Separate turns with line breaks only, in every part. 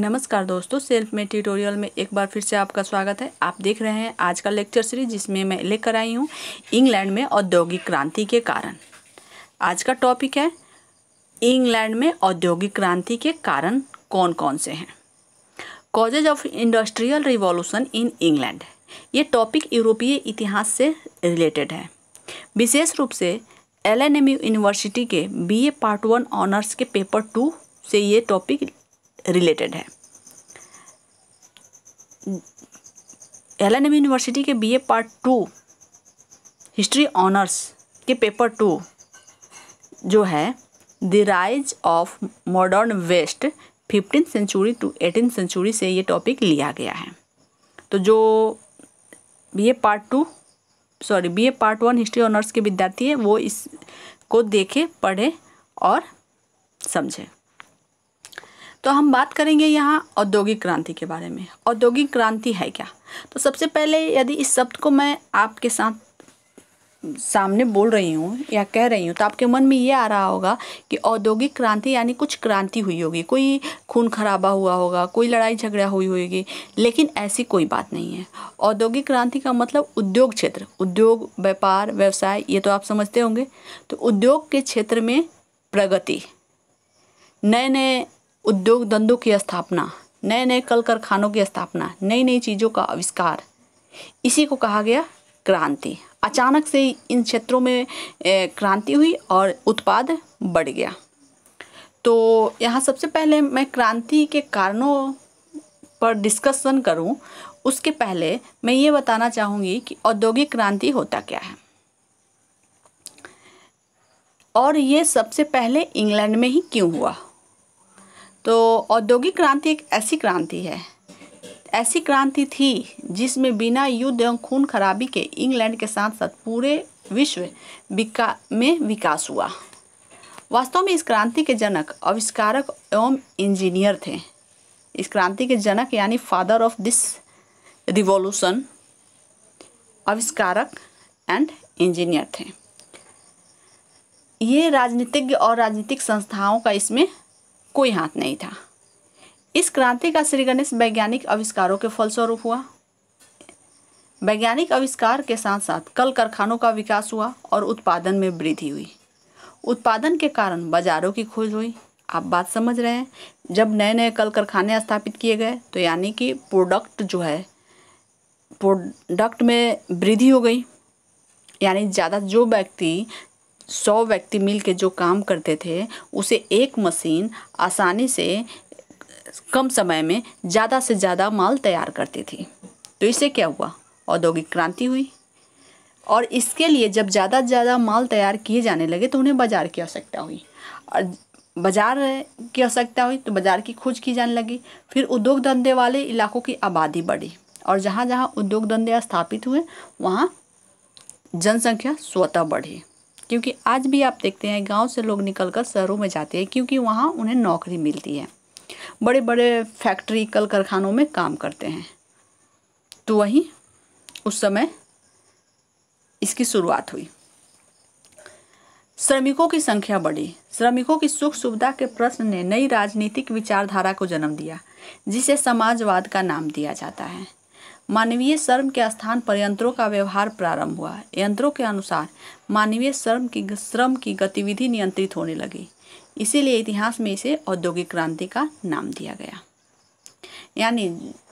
नमस्कार दोस्तों सेल्फ में ट्यूटोरियल में एक बार फिर से आपका स्वागत है आप देख रहे हैं आज का लेक्चर सीरीज जिसमें मैं लेकर आई हूँ इंग्लैंड में औद्योगिक क्रांति के कारण आज का टॉपिक है इंग्लैंड में औद्योगिक क्रांति के कारण कौन कौन से हैं causes of industrial revolution in England ये टॉपिक यूरोपीय इतिहास से रिलेटेड है विशेष रूप से एल यूनिवर्सिटी के बी पार्ट वन ऑनर्स के पेपर टू से ये टॉपिक रिलेटेड है एल एन एम यूनिवर्सिटी के BA part two history honours के पेपर टू जो है the rise of modern west fifteen century to eighteen century से ये टॉपिक लिया गया है तो जो B A part two sorry B A part one history honours के विद्यार्थी है वो इसको देखे पढ़े और समझे तो हम बात करेंगे यहाँ औद्योगिक क्रांति के बारे में औद्योगिक क्रांति है क्या तो सबसे पहले यदि इस शब्द को मैं आपके साथ सामने बोल रही हूँ या कह रही हूँ तो आपके मन में ये आ रहा होगा कि औद्योगिक क्रांति यानी कुछ क्रांति हुई होगी कोई खून खराबा हुआ होगा कोई लड़ाई झगड़ा हुई होगी लेकिन ऐसी कोई बात नहीं है औद्योगिक क्रांति का मतलब उद्योग क्षेत्र उद्योग व्यापार व्यवसाय ये तो आप समझते होंगे तो उद्योग के क्षेत्र में प्रगति नए नए उद्योग धंधों की स्थापना नए नए कल कारखानों की स्थापना नई नई चीज़ों का आविष्कार इसी को कहा गया क्रांति अचानक से इन क्षेत्रों में क्रांति हुई और उत्पाद बढ़ गया तो यहाँ सबसे पहले मैं क्रांति के कारणों पर डिस्कशन करूँ उसके पहले मैं ये बताना चाहूँगी कि औद्योगिक क्रांति होता क्या है और ये सबसे पहले इंग्लैंड में ही क्यों हुआ तो औद्योगिक क्रांति एक ऐसी क्रांति है ऐसी क्रांति थी जिसमें बिना युद्ध एवं खून खराबी के इंग्लैंड के साथ साथ पूरे विश्व विका में विकास हुआ वास्तव में इस क्रांति के जनक आविष्कारक एवं इंजीनियर थे इस क्रांति के जनक यानी फादर ऑफ दिस रिवॉल्यूशन आविष्कारक एंड इंजीनियर थे ये राजनीतिज्ञ और राजनीतिक संस्थाओं का इसमें कोई हाथ नहीं था इस क्रांति का श्री गणेश वैज्ञानिक आविष्कारों के फलस्वरूप हुआ वैज्ञानिक आविष्कार के साथ साथ कल कारखानों का विकास हुआ और उत्पादन में वृद्धि हुई उत्पादन के कारण बाजारों की खोज हुई आप बात समझ रहे हैं जब नए नए कल कारखाने स्थापित किए गए तो यानी कि प्रोडक्ट जो है प्रोडक्ट में वृद्धि हो गई यानी ज़्यादा जो व्यक्ति सौ व्यक्ति मिल के जो काम करते थे उसे एक मशीन आसानी से कम समय में ज़्यादा से ज़्यादा माल तैयार करती थी तो इससे क्या हुआ औद्योगिक क्रांति हुई और इसके लिए जब ज़्यादा से ज़्यादा माल तैयार किए जाने लगे तो उन्हें बाज़ार की आवश्यकता हुई और बाज़ार की आवश्यकता हुई तो बाज़ार की खोज की जाने लगी फिर उद्योग धंधे वाले इलाकों की आबादी बढ़ी और जहाँ जहाँ उद्योग धंधे स्थापित हुए वहाँ जनसंख्या स्वतः बढ़ी क्योंकि आज भी आप देखते हैं गांव से लोग निकलकर शहरों में जाते हैं क्योंकि वहां उन्हें नौकरी मिलती है बड़े बड़े फैक्ट्री कल कारखानों में काम करते हैं तो वहीं उस समय इसकी शुरुआत हुई श्रमिकों की संख्या बढ़ी श्रमिकों की सुख सुविधा के प्रश्न ने नई राजनीतिक विचारधारा को जन्म दिया जिसे समाजवाद का नाम दिया जाता है मानवीय श्रम के स्थान पर यंत्रों का व्यवहार प्रारंभ हुआ यंत्रों के अनुसार मानवीय श्रम की श्रम की गतिविधि नियंत्रित होने लगी इसीलिए इतिहास में इसे औद्योगिक क्रांति का नाम दिया गया यानी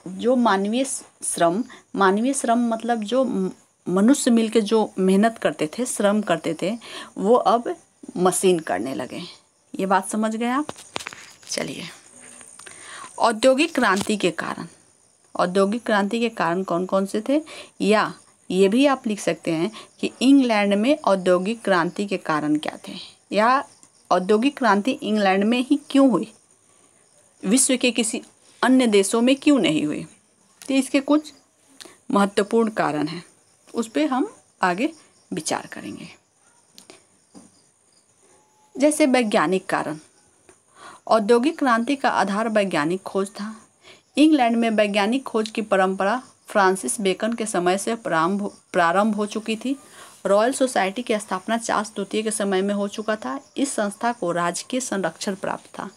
जो मानवीय श्रम मानवीय श्रम मतलब जो मनुष्य मिलकर जो मेहनत करते थे श्रम करते थे वो अब मशीन करने लगे ये बात समझ गए आप चलिए औद्योगिक क्रांति के कारण औद्योगिक क्रांति के कारण कौन कौन से थे या ये भी आप लिख सकते हैं कि इंग्लैंड में औद्योगिक क्रांति के कारण क्या थे या औद्योगिक क्रांति इंग्लैंड में ही क्यों हुई विश्व के किसी अन्य देशों में क्यों नहीं हुई तो इसके कुछ महत्वपूर्ण कारण हैं उस पर हम आगे विचार करेंगे जैसे वैज्ञानिक कारण औद्योगिक क्रांति का आधार वैज्ञानिक खोज था इंग्लैंड में वैज्ञानिक खोज की परंपरा फ्रांसिस बेकन के समय से प्रारंभ प्रारंभ हो चुकी थी रॉयल सोसाइटी की स्थापना चार्ल्स द्वितीय के समय में हो चुका था इस संस्था को राजकीय संरक्षण प्राप्त था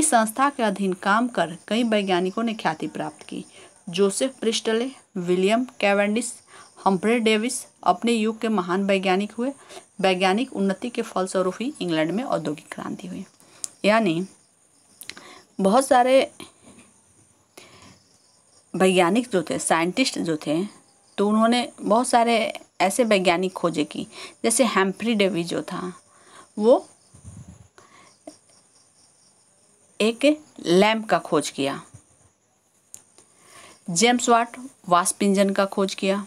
इस संस्था के अधीन काम कर कई वैज्ञानिकों ने ख्याति प्राप्त की Joseph Priestley William Cavendish Humphry Davy अपने युग के महान वैज्ञानिक हुए वैज्ञानिक उन्नति के फलस्वरूप ही इंग्लैंड में औद्योगिक क्रांति हुई यानी बहुत सारे वैज्ञानिक जो थे साइंटिस्ट जो थे तो उन्होंने बहुत सारे ऐसे वैज्ञानिक खोजें की जैसे हैम्फ्री डेवी जो था वो एक लैम्प का खोज किया जेम्स वाट वास्पिंजन का खोज किया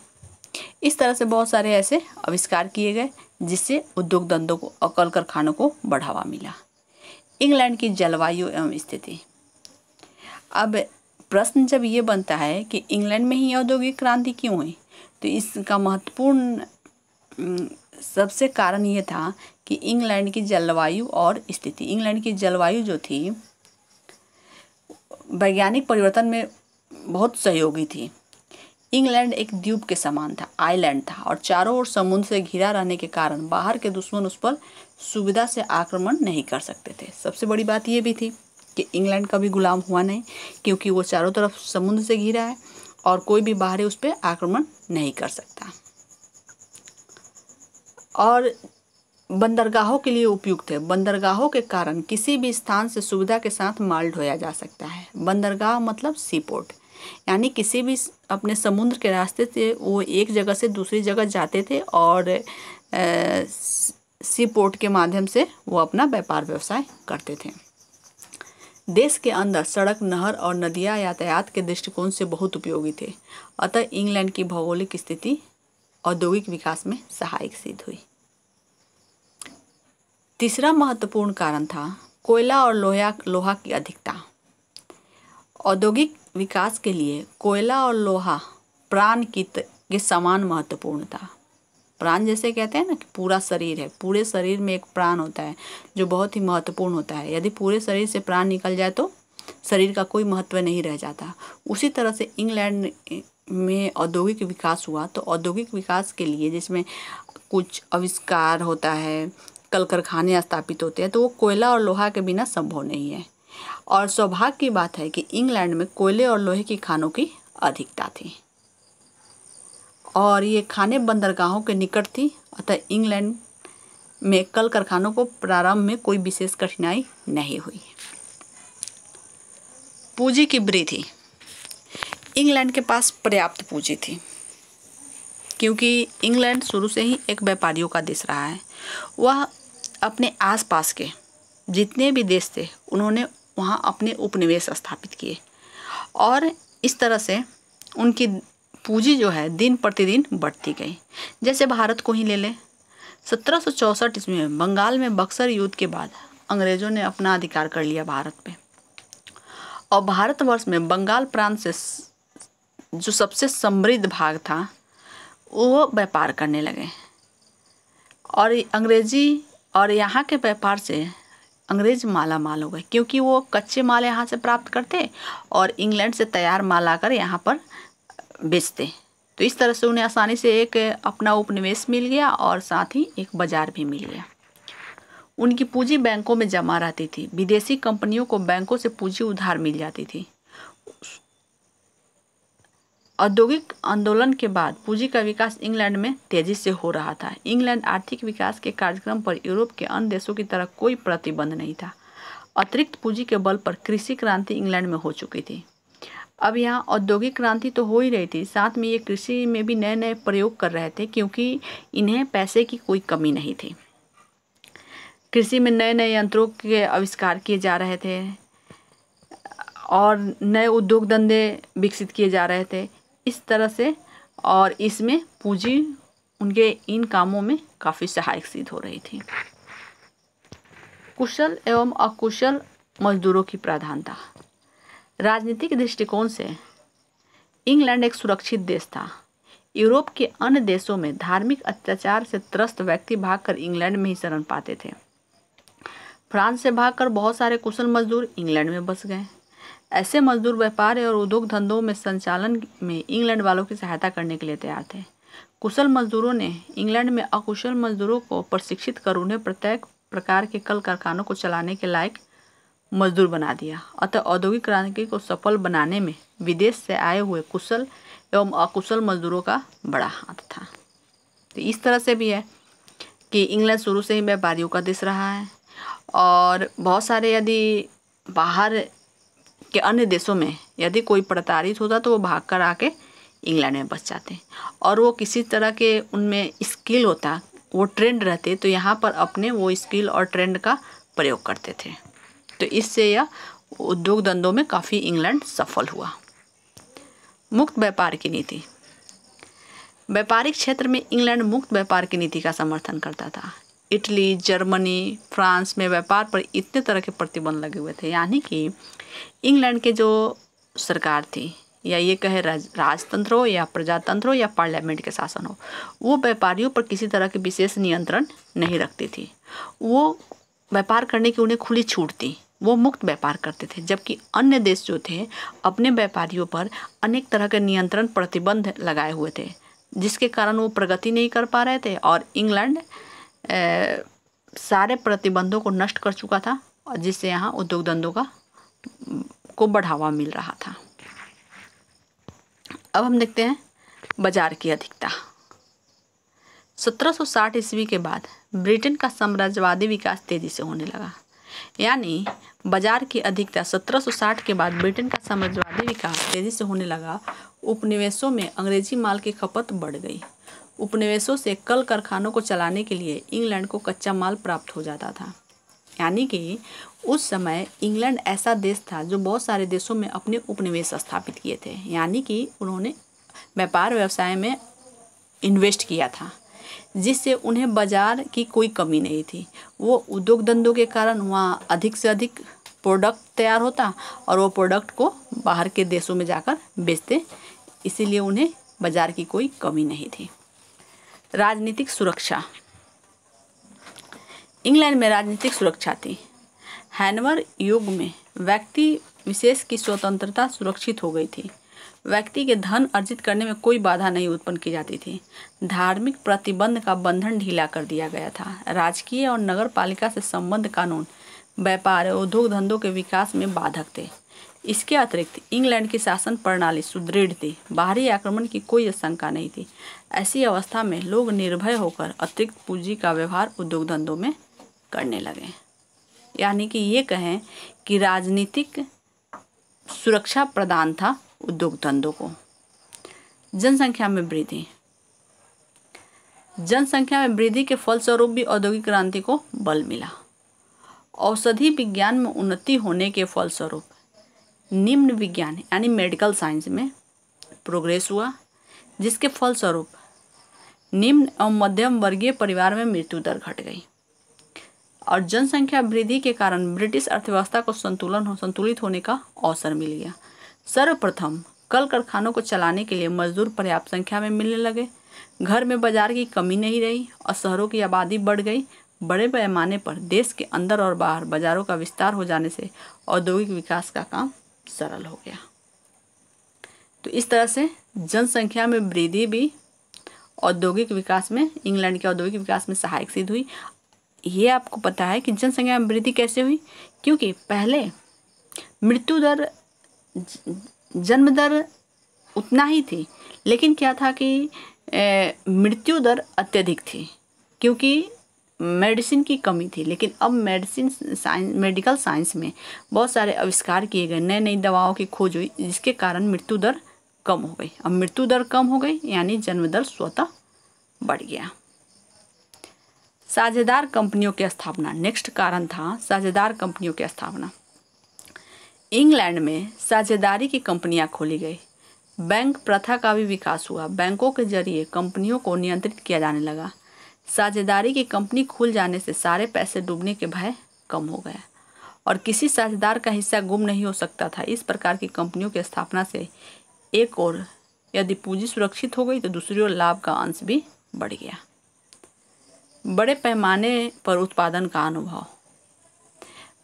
इस तरह से बहुत सारे ऐसे आविष्कार किए गए जिससे उद्योग धंधों को और कल कारखानों को बढ़ावा मिला इंग्लैंड की जलवायु एवं स्थिति अब प्रश्न जब ये बनता है कि इंग्लैंड में ही औद्योगिक क्रांति क्यों हुई तो इसका महत्वपूर्ण सबसे कारण ये था कि इंग्लैंड की जलवायु और स्थिति इंग्लैंड की जलवायु जो थी वैज्ञानिक परिवर्तन में बहुत सहयोगी थी इंग्लैंड एक द्वीप के समान था आइलैंड था और चारों ओर समुद्र से घिरा रहने के कारण बाहर के दुश्मन उस पर सुविधा से आक्रमण नहीं कर सकते थे सबसे बड़ी बात ये भी थी कि इंग्लैंड का भी गुलाम हुआ नहीं क्योंकि वो चारों तरफ समुद्र से घिरा है और कोई भी बाहरी उस पर आक्रमण नहीं कर सकता और बंदरगाहों के लिए उपयुक्त है बंदरगाहों के कारण किसी भी स्थान से सुविधा के साथ माल ढोया जा सकता है बंदरगाह मतलब सी पोर्ट यानी किसी भी अपने समुद्र के रास्ते से वो एक जगह से दूसरी जगह जाते थे और सी पोर्ट के माध्यम से वो अपना व्यापार व्यवसाय करते थे देश के अंदर सड़क नहर और नदियाँ यातायात के दृष्टिकोण से बहुत उपयोगी थे अतः इंग्लैंड की भौगोलिक स्थिति औद्योगिक विकास में सहायक सिद्ध हुई तीसरा महत्वपूर्ण कारण था कोयला और लोहा लोहा की अधिकता औद्योगिक विकास के लिए कोयला और लोहा प्राण की के समान महत्वपूर्ण था प्राण जैसे कहते हैं ना कि पूरा शरीर है पूरे शरीर में एक प्राण होता है जो बहुत ही महत्वपूर्ण होता है यदि पूरे शरीर से प्राण निकल जाए तो शरीर का कोई महत्व नहीं रह जाता उसी तरह से इंग्लैंड में औद्योगिक विकास हुआ तो औद्योगिक विकास के लिए जिसमें कुछ आविष्कार होता है कल कारखाने स्थापित होते हैं तो वो कोयला और लोहा के बिना संभव नहीं है और सौभाग्य की बात है कि इंग्लैंड में कोयले और लोहे की खानों की अधिकता थी और ये खाने बंदरगाहों के निकट थी अतः इंग्लैंड में कल कारखानों को प्रारंभ में कोई विशेष कठिनाई नहीं हुई पूंजी की वृद्धि इंग्लैंड के पास पर्याप्त पूंजी थी क्योंकि इंग्लैंड शुरू से ही एक व्यापारियों का देश रहा है वह अपने आसपास के जितने भी देश थे उन्होंने वहाँ अपने उपनिवेश स्थापित किए और इस तरह से उनकी पूंजी जो है दिन प्रतिदिन बढ़ती गई जैसे भारत को ही ले लें सत्रह सौ चौसठ ईस्वी में बंगाल में बक्सर युद्ध के बाद अंग्रेजों ने अपना अधिकार कर लिया भारत पे और भारतवर्ष में बंगाल प्रांत से जो सबसे समृद्ध भाग था वो व्यापार करने लगे और अंग्रेजी और यहाँ के व्यापार से अंग्रेज माला माल हो गए क्योंकि वो कच्चे माल यहाँ से प्राप्त करते और इंग्लैंड से तैयार माल आकर यहाँ पर बेचते हैं तो इस तरह से उन्हें आसानी से एक अपना उपनिवेश मिल गया और साथ ही एक बाज़ार भी मिल गया उनकी पूंजी बैंकों में जमा रहती थी विदेशी कंपनियों को बैंकों से पूंजी उधार मिल जाती थी औद्योगिक आंदोलन के बाद पूंजी का विकास इंग्लैंड में तेजी से हो रहा था इंग्लैंड आर्थिक विकास के कार्यक्रम पर यूरोप के अन्य देशों की तरह कोई प्रतिबंध नहीं था अतिरिक्त पूंजी के बल पर कृषि क्रांति इंग्लैंड में हो चुकी थी अब यहाँ औद्योगिक क्रांति तो हो ही रही थी साथ में ये कृषि में भी नए नए प्रयोग कर रहे थे क्योंकि इन्हें पैसे की कोई कमी नहीं थी कृषि में नए नए यंत्रों के आविष्कार किए जा रहे थे और नए उद्योग धंधे विकसित किए जा रहे थे इस तरह से और इसमें पूंजी उनके इन कामों में काफ़ी सहायक सिद्ध हो रही थी कुशल एवं अकुशल मजदूरों की प्रधानता राजनीतिक दृष्टिकोण से इंग्लैंड एक सुरक्षित देश था यूरोप के अन्य देशों में धार्मिक अत्याचार से त्रस्त व्यक्ति भागकर इंग्लैंड में ही शरण पाते थे फ्रांस से भागकर बहुत सारे कुशल मजदूर इंग्लैंड में बस गए ऐसे मजदूर व्यापार और उद्योग धंधों में संचालन में इंग्लैंड वालों की सहायता करने के लिए तैयार थे कुशल मजदूरों ने इंग्लैंड में अकुशल मजदूरों को प्रशिक्षित कर उन्हें प्रत्येक प्रकार के कल कारखानों को चलाने के लायक मजदूर बना दिया अतः औद्योगिक क्रांति को सफल बनाने में विदेश से आए हुए कुशल एवं अकुशल मजदूरों का बड़ा हाथ था तो इस तरह से भी है कि इंग्लैंड शुरू से ही व्यापारियों का देश रहा है और बहुत सारे यदि बाहर के अन्य देशों में यदि कोई प्रताड़ित होता तो वो भाग कर आके इंग्लैंड में बस जाते और वो किसी तरह के उनमें स्किल होता वो ट्रेंड रहते तो यहाँ पर अपने वो स्किल और ट्रेंड का प्रयोग करते थे तो इससे यह उद्योग धंधों में काफ़ी इंग्लैंड सफल हुआ मुक्त व्यापार की नीति व्यापारिक क्षेत्र में इंग्लैंड मुक्त व्यापार की नीति का समर्थन करता था इटली जर्मनी फ्रांस में व्यापार पर इतने तरह के प्रतिबंध लगे हुए थे यानी कि इंग्लैंड के जो सरकार थी या ये कहे राज राजतंत्र हो या प्रजातंत्र हो या पार्लियामेंट के शासन हो वो व्यापारियों पर किसी तरह के विशेष नियंत्रण नहीं रखती थी वो व्यापार करने की उन्हें खुली छूट थी वो मुक्त व्यापार करते थे जबकि अन्य देश जो थे अपने व्यापारियों पर अनेक तरह के नियंत्रण प्रतिबंध लगाए हुए थे जिसके कारण वो प्रगति नहीं कर पा रहे थे और इंग्लैंड सारे प्रतिबंधों को नष्ट कर चुका था और जिससे यहाँ उद्योग धंधों का को बढ़ावा मिल रहा था अब हम देखते हैं बाजार की अधिकता 1760 ईस्वी के बाद ब्रिटेन का साम्राज्यवादी विकास तेजी से होने लगा यानी बाजार की अधिकता 1760 के बाद ब्रिटेन का साम्राज्यवादी विकास तेजी से होने लगा उपनिवेशों में अंग्रेजी माल की खपत बढ़ गई उपनिवेशों से कल कारखानों को चलाने के लिए इंग्लैंड को कच्चा माल प्राप्त हो जाता था यानी कि उस समय इंग्लैंड ऐसा देश था जो बहुत सारे देशों में अपने उपनिवेश स्थापित किए थे यानी कि उन्होंने व्यापार व्यवसाय में इन्वेस्ट किया था जिससे उन्हें बाज़ार की कोई कमी नहीं थी वो उद्योग धंधों के कारण वहाँ अधिक से अधिक प्रोडक्ट तैयार होता और वो प्रोडक्ट को बाहर के देशों में जाकर बेचते इसीलिए उन्हें बाज़ार की कोई कमी नहीं थी राजनीतिक सुरक्षा इंग्लैंड में राजनीतिक सुरक्षा थी हैनवर युग में व्यक्ति विशेष की स्वतंत्रता सुरक्षित हो गई थी व्यक्ति के धन अर्जित करने में कोई बाधा नहीं उत्पन्न की जाती थी धार्मिक प्रतिबंध का बंधन ढीला कर दिया गया था राजकीय और नगर पालिका से संबद्ध कानून व्यापार उद्योग धंधों के विकास में बाधक थे इसके अतिरिक्त इंग्लैंड की शासन प्रणाली सुदृढ़ थी बाहरी आक्रमण की कोई आशंका नहीं थी ऐसी अवस्था में लोग निर्भय होकर अतिरिक्त पूंजी का व्यवहार उद्योग धंधों में करने लगे यानी कि ये कहें कि राजनीतिक सुरक्षा प्रदान था उद्योग धंधों को जनसंख्या में वृद्धि जनसंख्या में वृद्धि के फलस्वरूप भी औद्योगिक क्रांति को बल मिला औषधि विज्ञान में उन्नति होने के फलस्वरूप निम्न विज्ञान यानी मेडिकल साइंस में प्रोग्रेस हुआ जिसके फलस्वरूप निम्न एवं मध्यम वर्गीय परिवार में मृत्यु दर घट गई और जनसंख्या वृद्धि के कारण ब्रिटिश अर्थव्यवस्था को संतुलन हो संतुलित होने का अवसर मिल गया सर्वप्रथम कल कारखानों को चलाने के लिए मजदूर पर्याप्त संख्या में मिलने लगे घर में बाजार की कमी नहीं रही और शहरों की आबादी बढ़ गई बड़े पैमाने पर देश के अंदर और बाहर बाजारों का विस्तार हो जाने से औद्योगिक विकास का काम सरल हो गया तो इस तरह से जनसंख्या में वृद्धि भी औद्योगिक विकास में इंग्लैंड के औद्योगिक विकास में सहायक सिद्ध हुई ये आपको पता है कि जनसंख्या में वृद्धि कैसे हुई क्योंकि पहले मृत्यु दर जन्म दर उतना ही थी लेकिन क्या था कि मृत्यु दर अत्यधिक थी क्योंकि मेडिसिन की कमी थी लेकिन अब मेडिसिन साइंस मेडिकल साइंस में बहुत सारे आविष्कार किए गए नए नई दवाओं की खोज हुई जिसके कारण मृत्यु दर कम हो गई अब मृत्यु दर कम हो गई यानी जन्म दर स्वतः बढ़ गया साझेदार कंपनियों की स्थापना नेक्स्ट कारण था साझेदार कंपनियों की स्थापना इंग्लैंड में साझेदारी की कंपनियां खोली गई बैंक प्रथा का भी विकास हुआ बैंकों के जरिए कंपनियों को नियंत्रित किया जाने लगा साझेदारी की कंपनी खुल जाने से सारे पैसे डूबने के भय कम हो गया और किसी साझेदार का हिस्सा गुम नहीं हो सकता था इस प्रकार की कंपनियों की स्थापना से एक और यदि पूंजी सुरक्षित हो गई तो दूसरी ओर लाभ का अंश भी बढ़ गया बड़े पैमाने पर उत्पादन का अनुभव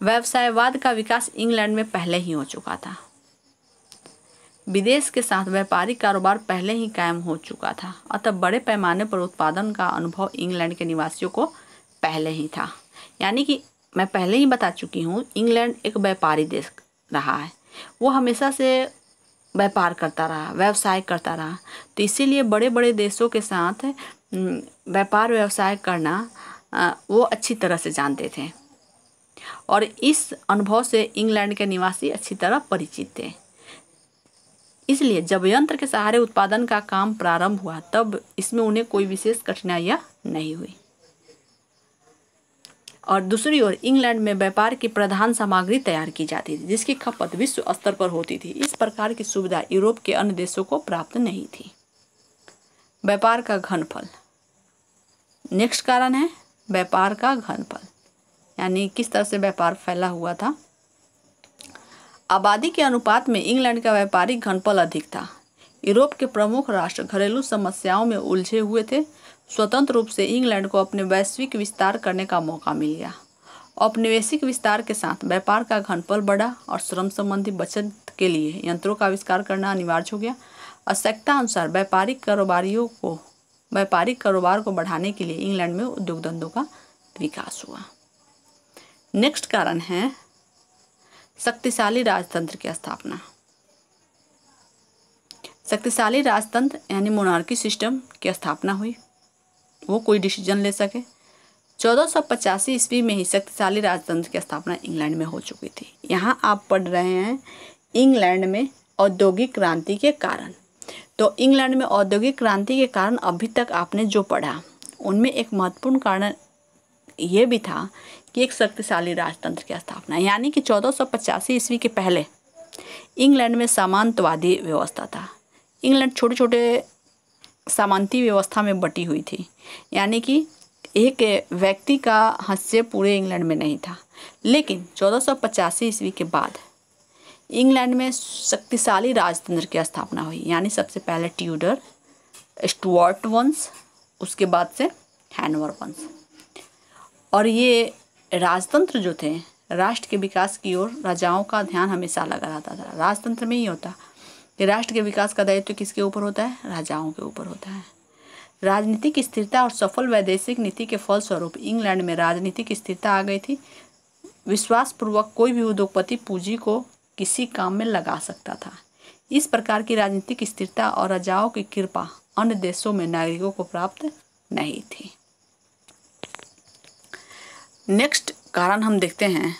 व्यवसायवाद का विकास इंग्लैंड में पहले ही हो चुका था विदेश के साथ व्यापारिक कारोबार पहले ही कायम हो चुका था अतः बड़े पैमाने पर उत्पादन का अनुभव इंग्लैंड के निवासियों को पहले ही था यानी कि मैं पहले ही बता चुकी हूँ इंग्लैंड एक व्यापारी देश रहा है वो हमेशा से व्यापार करता रहा व्यवसाय करता रहा तो इसीलिए बड़े बड़े देशों के साथ हम्म, व्यापार व्यवसाय करना वो अच्छी तरह से जानते थे और इस अनुभव से इंग्लैंड के निवासी अच्छी तरह परिचित थे इसलिए जब यंत्र के सहारे उत्पादन का काम प्रारंभ हुआ तब इसमें उन्हें कोई विशेष कठिनाइयाँ नहीं हुई और दूसरी ओर इंग्लैंड में व्यापार की प्रधान सामग्री तैयार की जाती थी जिसकी खपत विश्व स्तर पर होती थी इस प्रकार की सुविधा यूरोप के अन्य देशों को प्राप्त नहीं थी व्यापार का घनफल नेक्स्ट कारण है व्यापार का घनफल यानी किस तरह से व्यापार फैला हुआ था आबादी के अनुपात में इंग्लैंड का व्यापारिक घनपल अधिक था यूरोप के प्रमुख राष्ट्र घरेलू समस्याओं में उलझे हुए थे स्वतंत्र रूप से इंग्लैंड को अपने वैश्विक विस्तार करने का मौका मिल गया औपनिवेशिक विस्तार के साथ व्यापार का घनपल बढ़ा और श्रम संबंधी बचत के लिए यंत्रों का आविष्कार करना अनिवार्य हो गया आवश्यकता अनुसार व्यापारिक कारोबारियों को व्यापारिक कारोबार को बढ़ाने के लिए इंग्लैंड में उद्योग धंधों का विकास हुआ नेक्स्ट कारण है शक्तिशाली राजतंत्र की स्थापना शक्तिशाली राजतंत्र यानी मोनार्की सिस्टम की स्थापना हुई वो कोई डिसीजन ले सके चौदह सौ पचासी ईस्वी में ही शक्तिशाली राजतंत्र की स्थापना इंग्लैंड में हो चुकी थी यहाँ आप पढ़ रहे हैं इंग्लैंड में औद्योगिक क्रांति के कारण तो इंग्लैंड में औद्योगिक क्रांति के कारण अभी तक आपने जो पढ़ा उनमें एक महत्वपूर्ण कारण ये भी था कि एक शक्तिशाली राजतंत्र की स्थापना यानी कि चौदह सौ ईस्वी के पहले इंग्लैंड में सामंतवादी व्यवस्था था इंग्लैंड छोटे छोटे सामंती व्यवस्था में बटी हुई थी यानी कि एक व्यक्ति का हस्य पूरे इंग्लैंड में नहीं था लेकिन चौदह ईस्वी के बाद इंग्लैंड में शक्तिशाली राजतंत्र की स्थापना हुई यानी सबसे पहले ट्यूडर स्टुअर्ट वंश उसके बाद से हैनवर वंश और ये राजतंत्र जो थे राष्ट्र के विकास की ओर राजाओं का ध्यान हमेशा लगा रहता था राजतंत्र में ही होता कि राष्ट्र के विकास का दायित्व तो किसके ऊपर होता है राजाओं के ऊपर होता है राजनीतिक स्थिरता और सफल वैदेशिक नीति के फलस्वरूप इंग्लैंड में राजनीतिक स्थिरता आ गई थी विश्वासपूर्वक कोई भी उद्योगपति पूंजी को किसी काम में लगा सकता था इस प्रकार की राजनीतिक स्थिरता और राजाओं की कृपा अन्य देशों में नागरिकों को प्राप्त नहीं थी नेक्स्ट कारण हम देखते हैं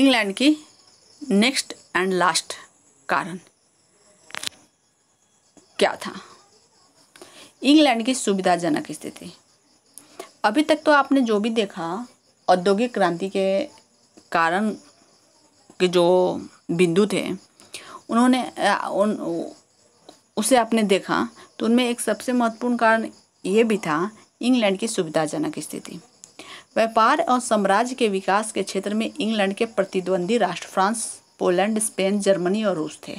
इंग्लैंड की नेक्स्ट एंड लास्ट कारण क्या था इंग्लैंड की सुविधाजनक स्थिति अभी तक तो आपने जो भी देखा औद्योगिक क्रांति के कारण के जो बिंदु थे उन्होंने उन उसे आपने देखा तो उनमें एक सबसे महत्वपूर्ण कारण ये भी था इंग्लैंड की सुविधाजनक स्थिति व्यापार और साम्राज्य के विकास के क्षेत्र में इंग्लैंड के प्रतिद्वंदी राष्ट्र फ्रांस पोलैंड स्पेन जर्मनी और रूस थे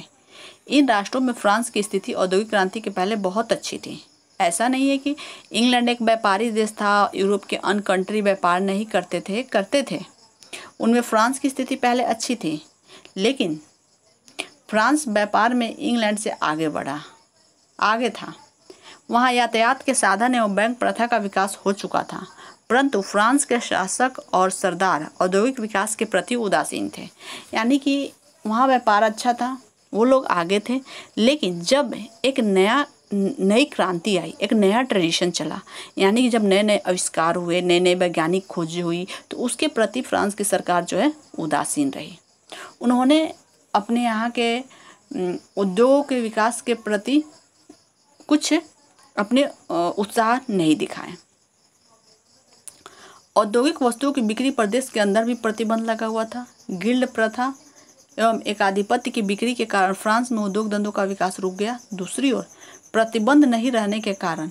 इन राष्ट्रों में फ्रांस की स्थिति औद्योगिक क्रांति के पहले बहुत अच्छी थी ऐसा नहीं है कि इंग्लैंड एक व्यापारी देश था यूरोप के अन्य कंट्री व्यापार नहीं करते थे करते थे उनमें फ्रांस की स्थिति पहले अच्छी थी लेकिन फ्रांस व्यापार में इंग्लैंड से आगे बढ़ा आगे था वहाँ यातायात के साधन एवं बैंक प्रथा का विकास हो चुका था परंतु फ्रांस के शासक और सरदार औद्योगिक विकास के प्रति उदासीन थे यानी कि वहाँ व्यापार अच्छा था वो लोग आगे थे लेकिन जब एक नया नई क्रांति आई एक नया ट्रेडिशन चला यानी कि जब नए नए आविष्कार हुए नए नए वैज्ञानिक खोज हुई तो उसके प्रति फ्रांस की सरकार जो है उदासीन रही उन्होंने अपने यहाँ के उद्योग के विकास के प्रति कुछ अपने उत्साह नहीं दिखाए औद्योगिक वस्तुओं की बिक्री पर देश के अंदर भी प्रतिबंध लगा हुआ था गिल्ड प्रथा एवं एकाधिपत्य की बिक्री के कारण फ्रांस में उद्योग धंधों का विकास रुक गया दूसरी ओर प्रतिबंध नहीं रहने के कारण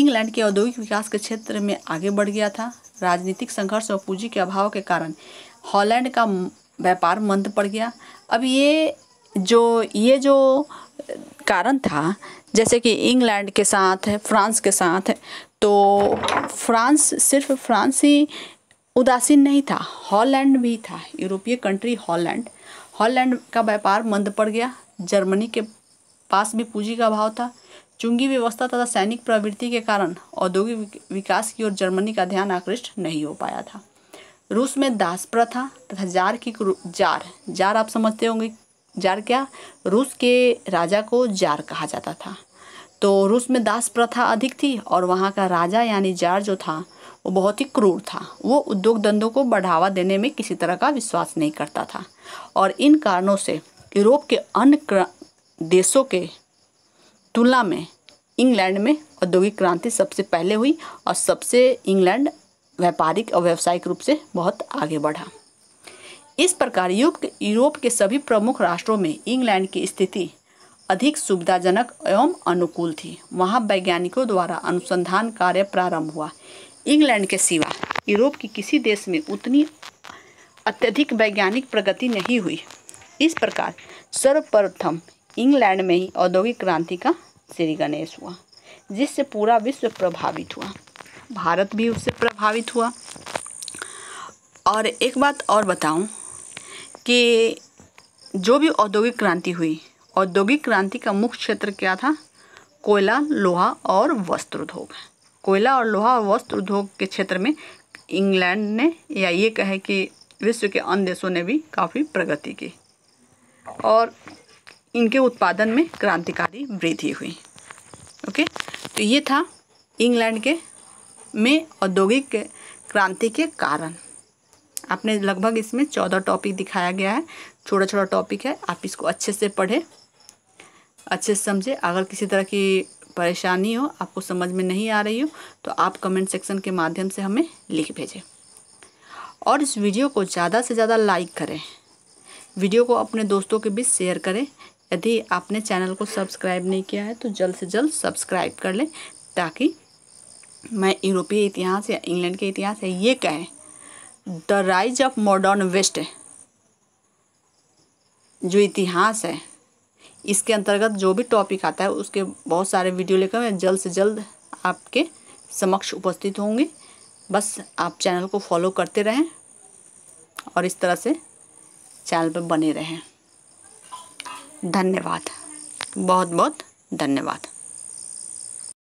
इंग्लैंड के औद्योगिक विकास के क्षेत्र में आगे बढ़ गया था राजनीतिक संघर्ष और पूंजी के अभाव के कारण हॉलैंड का व्यापार मंद पड़ गया अब ये जो ये जो कारण था जैसे कि इंग्लैंड के साथ है फ्रांस के साथ है तो फ्रांस सिर्फ फ्रांस ही उदासीन नहीं था हॉलैंड भी था यूरोपीय कंट्री हॉलैंड हॉलैंड का व्यापार मंद पड़ गया जर्मनी के पास भी पूंजी का अभाव था चुंगी व्यवस्था तथा सैनिक प्रवृत्ति के कारण औद्योगिक विकास की ओर जर्मनी का ध्यान आकृष्ट नहीं हो पाया था रूस में दास प्रथा तथा जार की जार जार आप समझते होंगे जार क्या रूस के राजा को जार कहा जाता था तो रूस में दास प्रथा अधिक थी और वहाँ का राजा यानी जार जो था वो बहुत ही क्रूर था वो उद्योग धंधों को बढ़ावा देने में किसी तरह का विश्वास नहीं करता था और इन कारणों से यूरोप के अन्य देशों के तुलना में इंग्लैंड में औद्योगिक क्रांति सबसे पहले हुई और सबसे इंग्लैंड व्यापारिक और व्यावसायिक रूप से बहुत आगे बढ़ा इस प्रकार युक्त यूरोप के सभी प्रमुख राष्ट्रों में इंग्लैंड की स्थिति अधिक सुविधाजनक एवं अनुकूल थी वहाँ वैज्ञानिकों द्वारा अनुसंधान कार्य प्रारंभ हुआ इंग्लैंड के सिवा यूरोप की किसी देश में उतनी अत्यधिक वैज्ञानिक प्रगति नहीं हुई इस प्रकार सर्वप्रथम इंग्लैंड में ही औद्योगिक क्रांति का श्री गणेश हुआ जिससे पूरा विश्व प्रभावित हुआ भारत भी उससे प्रभावित हुआ और एक बात और बताऊं कि जो भी औद्योगिक क्रांति हुई औद्योगिक क्रांति का मुख्य क्षेत्र क्या था कोयला लोहा और वस्त्र उद्योग कोयला और लोहा और वस्त्र उद्योग के क्षेत्र में इंग्लैंड ने या ये कहे कि विश्व के अन्य देशों ने भी काफ़ी प्रगति की और इनके उत्पादन में क्रांतिकारी वृद्धि हुई ओके तो ये था इंग्लैंड के में औद्योगिक क्रांति के कारण आपने लगभग इसमें चौदह टॉपिक दिखाया गया है छोटा छोटा टॉपिक है आप इसको अच्छे से पढ़ें अच्छे से समझें अगर किसी तरह की परेशानी हो आपको समझ में नहीं आ रही हो तो आप कमेंट सेक्शन के माध्यम से हमें लिख भेजें और इस वीडियो को ज़्यादा से ज़्यादा लाइक करें वीडियो को अपने दोस्तों के बीच शेयर करें यदि आपने चैनल को सब्सक्राइब नहीं किया है तो जल्द से जल्द सब्सक्राइब कर लें ताकि मैं यूरोपीय इतिहास या इंग्लैंड के इतिहास या ये कहें the rise of modern west जो इतिहास है इसके अंतर्गत जो भी टॉपिक आता है उसके बहुत सारे वीडियो लेकर मैं जल्द से जल्द आपके समक्ष उपस्थित होंगे बस आप चैनल को फॉलो करते रहें और इस तरह से चैनल पर बने रहें धन्यवाद बहुत बहुत धन्यवाद